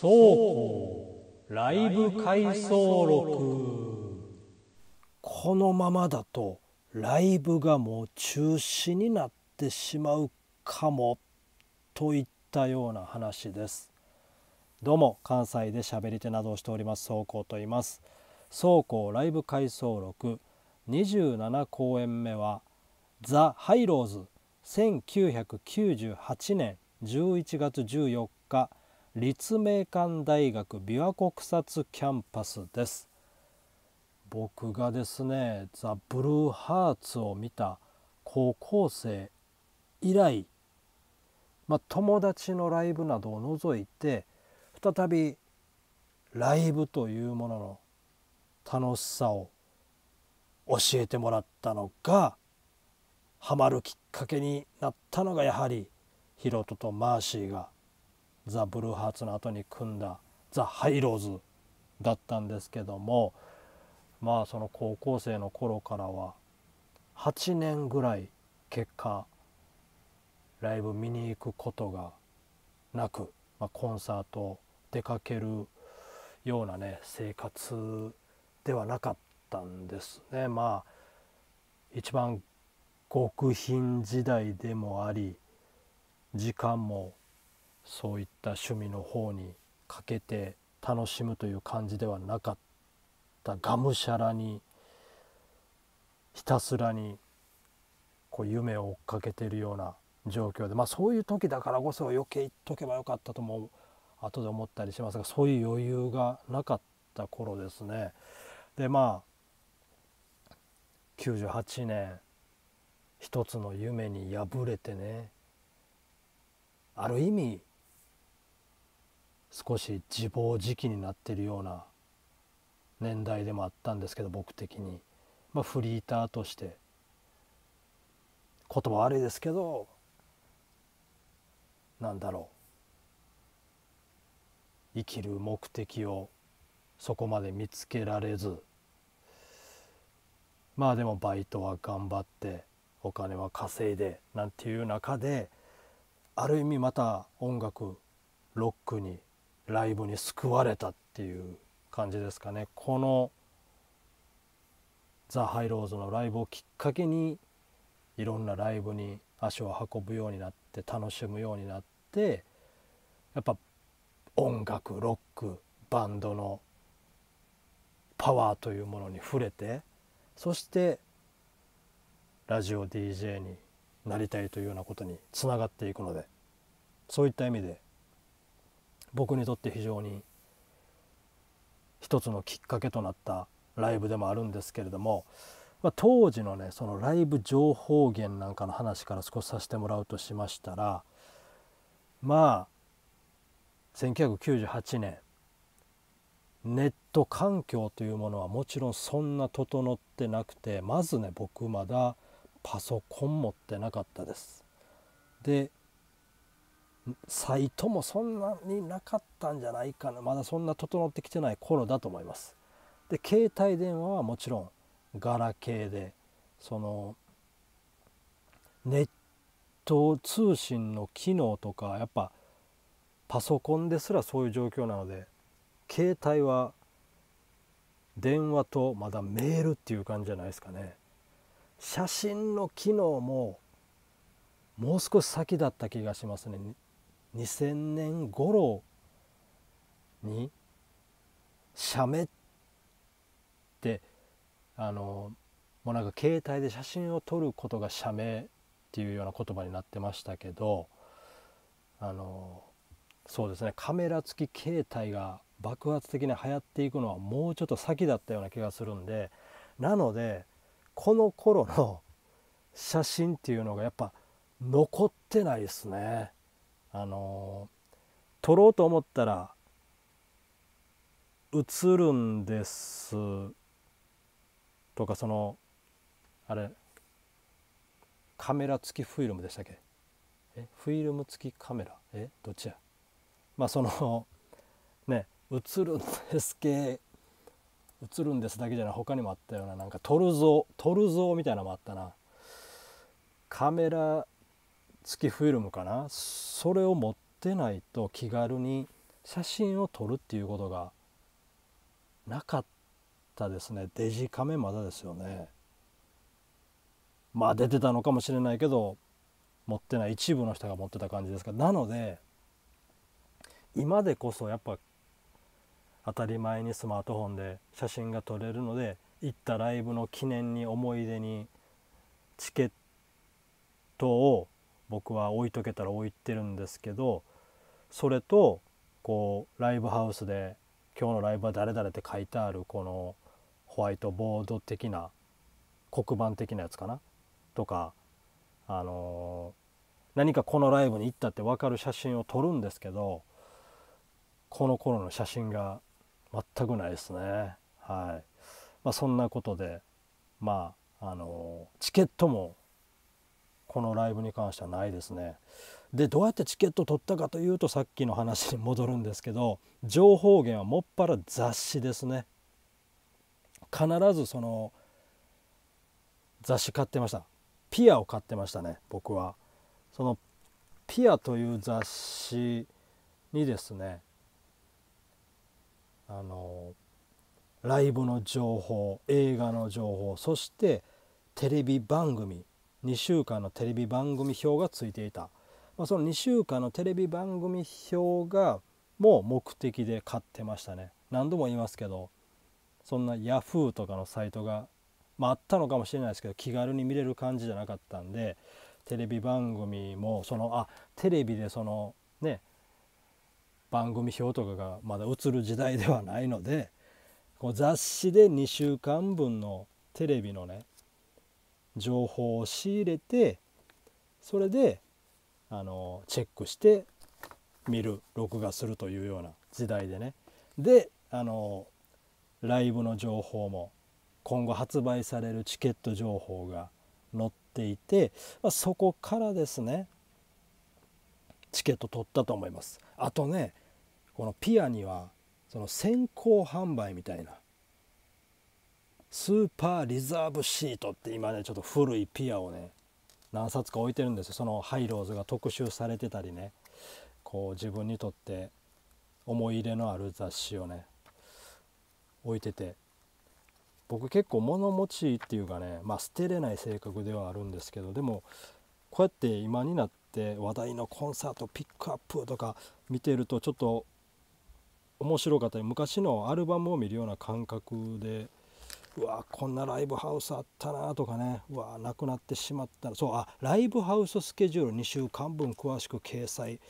倉庫ライブ回想録このままだとライブがもう中止になってしまうかもといったような話ですどうも関西で喋り手などをしております倉庫と言います倉庫ライブ回想録27公演目はザ・ハイローズ1998年11月14日立命館大学琵琶湖草津キャンパスです僕がですね「ザ・ブルーハーツ」を見た高校生以来、まあ、友達のライブなどを除いて再びライブというものの楽しさを教えてもらったのがハマるきっかけになったのがやはりヒロトとマーシーがザ・ブルーハーツの後に組んだザ・ハイローズだったんですけどもまあその高校生の頃からは8年ぐらい結果ライブ見に行くことがなく、まあ、コンサート出かけるようなね生活ではなかったんですねまあ一番極貧時代でもあり時間もそういった趣味の方にかけて楽しむという感じではなかったがむしゃらにひたすらにこう夢を追っかけてるような状況でまあそういう時だからこそ余計言っとけばよかったとも後で思ったりしますがそういう余裕がなかった頃ですね。でまあ98年一つの夢に敗れてねある意味少し自暴自棄になってるような年代でもあったんですけど僕的に、まあ、フリーターとして言葉悪いですけどなんだろう生きる目的をそこまで見つけられずまあでもバイトは頑張ってお金は稼いでなんていう中である意味また音楽ロックにライブに救われたっていう感じですかねこのザ・ハイローズのライブをきっかけにいろんなライブに足を運ぶようになって楽しむようになってやっぱ音楽ロックバンドのパワーというものに触れてそしてラジオ DJ になりたいというようなことにつながっていくのでそういった意味で僕にとって非常に一つのきっかけとなったライブでもあるんですけれども、まあ、当時のねそのライブ情報源なんかの話から少しさせてもらうとしましたらまあ1998年ネット環境というものはもちろんそんな整ってなくてまずね僕まだパソコン持ってなかったです。でサイトもそんなになかったんじゃないかなまだそんな整ってきてない頃だと思いますで携帯電話はもちろんガラケーでそのネット通信の機能とかやっぱパソコンですらそういう状況なので携帯は電話とまだメールっていう感じじゃないですかね写真の機能ももう少し先だった気がしますね2000年頃に写メってあのもうなんか携帯で写真を撮ることが写メっていうような言葉になってましたけどあのそうですねカメラ付き携帯が爆発的に流行っていくのはもうちょっと先だったような気がするんでなのでこの頃の写真っていうのがやっぱ残ってないですね。あの撮ろうと思ったら映るんですとかそのあれカメラ付きフィルムでしたっけえフィルム付きカメラえどっちやまあそのね映るんです系映るんですだけじゃない他にもあったようななんか撮るぞ撮るぞみたいなのもあったなカメラ月フィルムかなそれを持ってないと気軽に写真を撮るっていうことがなかったですねデジカメまだですよねまあ出てたのかもしれないけど持ってない一部の人が持ってた感じですからなので今でこそやっぱ当たり前にスマートフォンで写真が撮れるので行ったライブの記念に思い出にチケットを僕は置いとけたら置いてるんですけどそれとこうライブハウスで今日のライブは誰々って書いてあるこのホワイトボード的な黒板的なやつかなとかあの何かこのライブに行ったって分かる写真を撮るんですけどこの頃の写真が全くないですねはい、まあ、そんなことでまああのチケットもこのライブに関してはないですね。でどうやってチケット取ったかというとさっきの話に戻るんですけど情報源はもっぱら雑誌ですね。必ずその雑誌買ってました。ピアを買ってましたね僕は。そのピアという雑誌にですねあのライブの情報映画の情報そしてテレビ番組2週間のテレビ番組表がついていた、まあ、その2週間のテレビ番組表がもう目的で買ってましたね何度も言いますけどそんな Yahoo とかのサイトが、まあ、あったのかもしれないですけど気軽に見れる感じじゃなかったんでテレビ番組もそのあテレビでそのね番組表とかがまだ映る時代ではないのでこう雑誌で2週間分のテレビのね情報を仕入れてそれであのチェックして見る録画するというような時代でねであのライブの情報も今後発売されるチケット情報が載っていて、まあ、そこからですねチケット取ったと思いますあとねこのピアにはその先行販売みたいなスーパーリザーブシートって今ねちょっと古いピアをね何冊か置いてるんですよそのハイローズが特集されてたりねこう自分にとって思い入れのある雑誌をね置いてて僕結構物持ちっていうかねまあ捨てれない性格ではあるんですけどでもこうやって今になって話題のコンサートピックアップとか見てるとちょっと面白かったり昔のアルバムを見るような感覚でうわこんなライブハウスあったなとかねうわなくなってしまったらそうあライブハウススケジュール2週間分詳しく掲載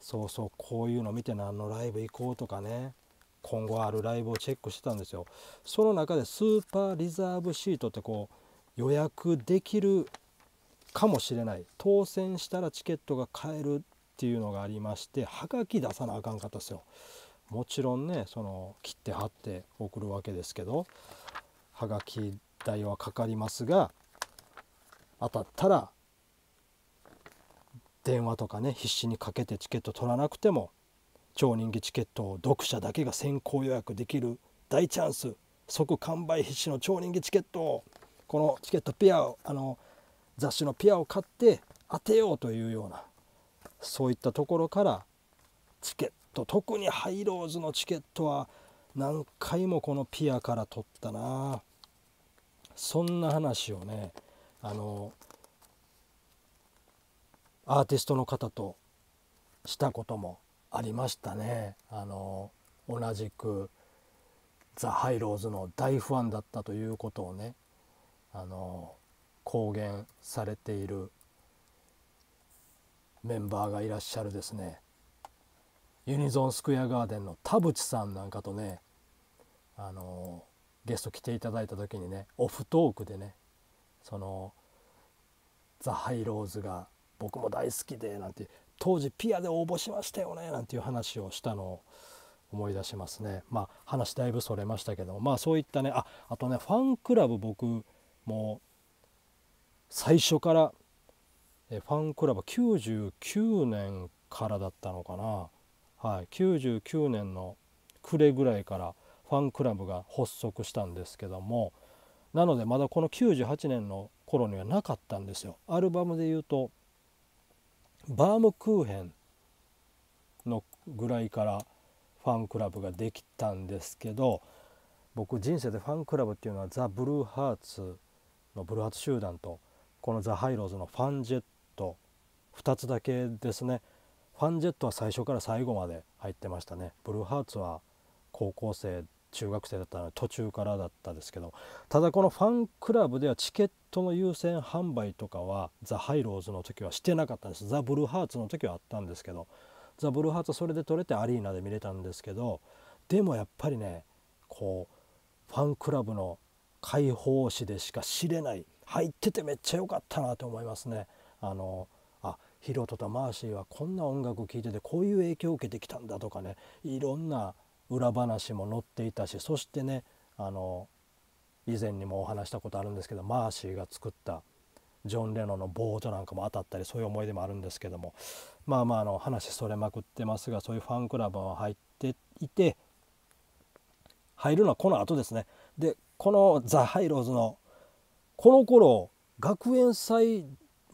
そうそうこういうの見て何のライブ行こうとかね今後あるライブをチェックしてたんですよその中でスーパーリザーブシートってこう予約できるかもしれない当選したらチケットが買えるっていうのがありましてはがき出さなあかんかったですよもちろんねその切って貼って送るわけですけどはがき代はかかりますが当たったら電話とかね必死にかけてチケット取らなくても超人気チケットを読者だけが先行予約できる大チャンス即完売必至の超人気チケットをこのチケットピアをあの雑誌のピアを買って当てようというようなそういったところからチケット特にハイローズのチケットは何回もこのピアから取ったなそんな話をねあのアーティストの方としたこともありましたね。あの同じくザ・ハイローズの大ファンだったということをねあの公言されているメンバーがいらっしゃるですねユニゾンスクエアガーデンの田淵さんなんかとねあのゲスト来ていただいた時にねオフトークでねそのザ・ハイローズが僕も大好きでなんて当時ピアで応募しましたよねなんていう話をしたのを思い出しますねまあ話だいぶそれましたけどまあそういったねああとねファンクラブ僕も最初からファンクラブ99年からだったのかな、はい、99年の暮れぐらいからファンクラブが発足したんですけどもなのでまだこの98年の頃にはなかったんですよ。アルバムで言うと「バームクーヘン」のぐらいからファンクラブができたんですけど僕人生でファンクラブっていうのはザ・ブルーハーツのブルーハーツ集団とこのザ・ハイローズのファンジェット2つだけですねファンジェットは最初から最後まで入ってましたねブルーハーツは高校生中学生だったの途中からだったですけどただこのファンクラブではチケットの優先販売とかはザ・ハイローズの時はしてなかったんですザ・ブルーハーツの時はあったんですけどザ・ブルーハーツはそれで取れてアリーナで見れたんですけどでもやっぱりねこうファンクラブの解放誌でしか知れない入っててめっちゃ良かったなと思いますね。あのあヒロトとマーシーはこんな音楽を聴いててこういう影響を受けてきたんだとかねいろんな裏話も載っていたしそしてねあの以前にもお話したことあるんですけどマーシーが作ったジョン・レノンのボートなんかも当たったりそういう思い出もあるんですけどもまあまああの話それまくってますがそういうファンクラブは入っていて入るのはこの後ですねでこのザ・ハイローズのこの頃学園祭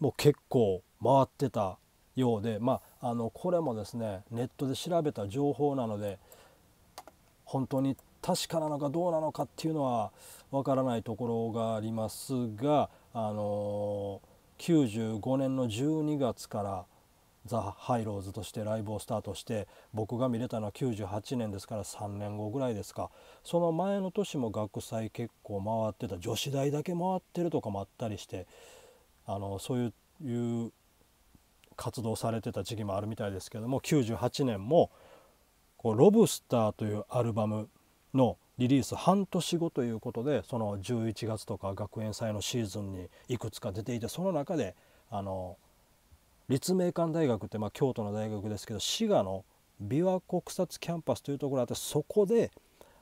も結構回ってたようでまああのこれもですねネットで調べた情報なので本当に確かなのかどうなのかっていうのはわからないところがありますが、あのー、95年の12月からザ・ハイローズとしてライブをスタートして僕が見れたのは98年ですから3年後ぐらいですかその前の年も学祭結構回ってた女子大だけ回ってるとかもあったりしてあのそういう活動されてた時期もあるみたいですけども98年もこう「ロブスター」というアルバムのリリース半年後ということでその11月とか学園祭のシーズンにいくつか出ていてその中であの立命館大学って、まあ、京都の大学ですけど滋賀の琵琶湖草津キャンパスというところがあってそこで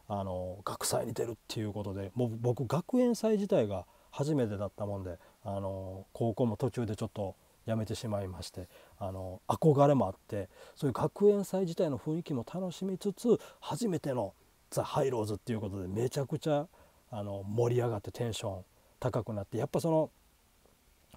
あの学祭に出るっていうことでもう僕学園祭自体が初めてだったもんであの高校も途中でちょっと辞めてしまいましてあの憧れもあってそういう学園祭自体の雰囲気も楽しみつつ初めてのザ・ハイローズっていうことでめちゃくちゃあの盛り上がってテンション高くなってやっぱその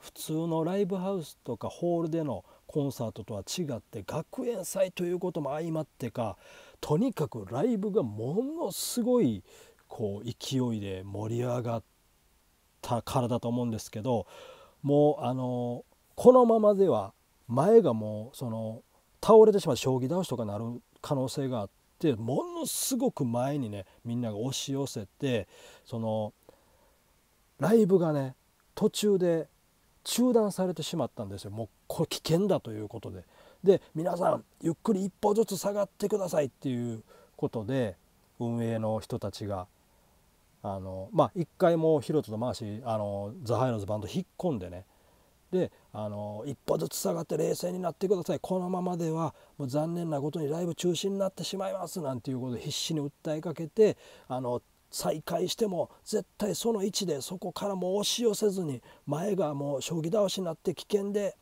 普通のライブハウスとかホールでのコンサートとは違って学園祭ということも相まってかとにかくライブがものすごいこう勢いで盛り上がったからだと思うんですけどもうあのこのままでは前がもうその倒れてしまう将棋倒しとかなる可能性があってものすごく前にねみんなが押し寄せてそのライブがね途中で中断されてしまったんですよもうこれ危険だということでで皆さんゆっくり一歩ずつ下がってくださいっていうことで運営の人たちがあのまあ一回もヒロトとマーシーあのザ・ハイローズバンド引っ込んでねであの一歩ずつ下がって冷静になってくださいこのままではもう残念なことにライブ中止になってしまいますなんていうことで必死に訴えかけてあの再開しても絶対その位置でそこからもう押し寄せずに前がもう将棋倒しになって危険で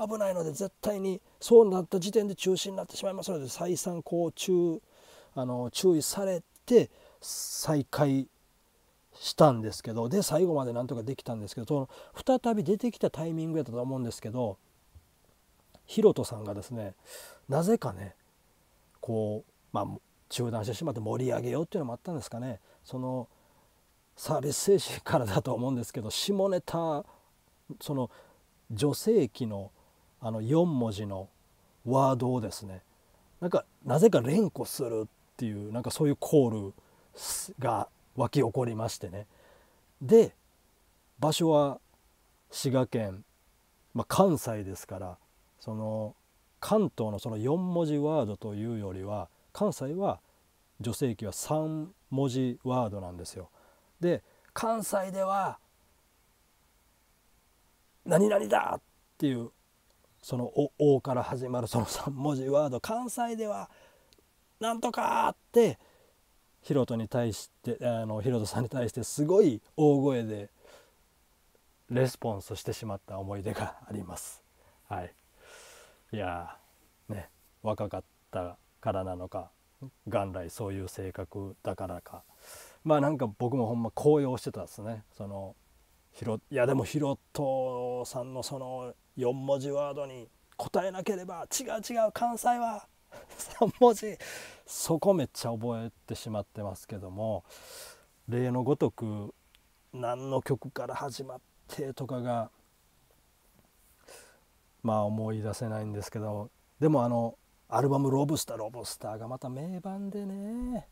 危ないので絶対にそうなった時点で中止になってしまいますので再三こう注あの注意されて再開したんですけどで最後までなんとかできたんですけどその再び出てきたタイミングやったと思うんですけどヒロトさんがですねなぜかねこうまあ中断してしまって盛り上げようっていうのもあったんですかねそのサービス精神からだと思うんですけど下ネタその女性器のあの4文字のワードをですねなんかなぜか連呼するっていうなんかそういうコールが沸き起こりましてねで場所は滋賀県、まあ、関西ですからその関東のその4文字ワードというよりは関西は女性器は3文字ワードなんですよ。で関西では「何々だ!」っていうその「お」から始まるその3文字ワード関西では「なんとか!」ってヒロトに対してあのヒロトさんに対してすごい大声でレスポンスしてしまった思い出があります。はい、いやね若かったからなのか元来そういう性格だからかまあなんか僕もほんま高揚してたですねそのヒロいやでもヒロトさんのその4文字ワードに答えなければ違う違う関西は3文字そこめっちゃ覚えてしまってますけども例のごとく何の曲から始まってとかがまあ思い出せないんですけどでもあのアルバム「ロブスター」「ロブスター」がまた名盤でね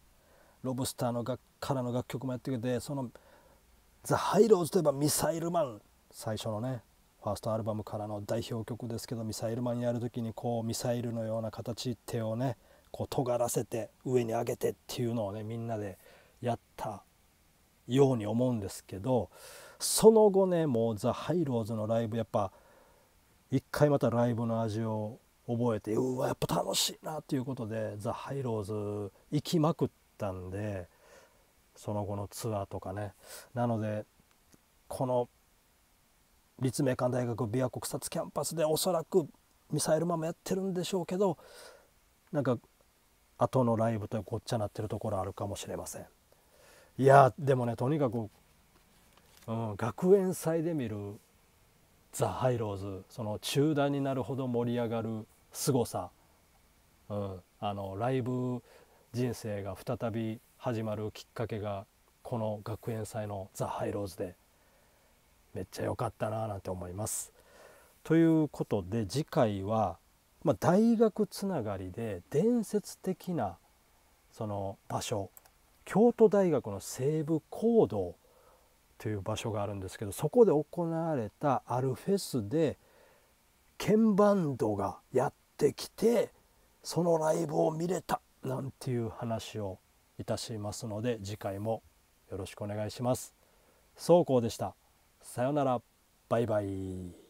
ロブスターのからの楽曲もやってくれてそのザ・ハイローズといえば「ミサイルマン」最初のねファーストアルバムからの代表曲ですけどミサイルマンやる時にこうミサイルのような形手をねこう尖らせて上に上げてっていうのをねみんなでやったように思うんですけどその後ねもうザ・ハイローズのライブやっぱ一回またライブの味を覚えてうわやっぱ楽しいなっていうことでザ・ハイローズ行きまくったんでその後のツアーとかねなのでこの立命館大学琵琶湖草津キャンパスでおそらくミサイルマンもやってるんでしょうけどなんか後のライブとごっちゃなってるところあるかもしれませんいやでもねとにかく、うん、学園祭で見るザ・ハイローズその中断になるほど盛り上がる凄さ、うん、あのライブ人生が再び始まるきっかけがこの学園祭のザ・ハイローズでめっちゃ良かったななんて思います。ということで次回は、まあ、大学つながりで伝説的なその場所京都大学の西部講堂という場所があるんですけどそこで行われたあるフェスで鍵盤度がやってきてそのライブを見れたなんていう話をいたしますので次回もよろしくお願いします。総行でした。さよならバイバイ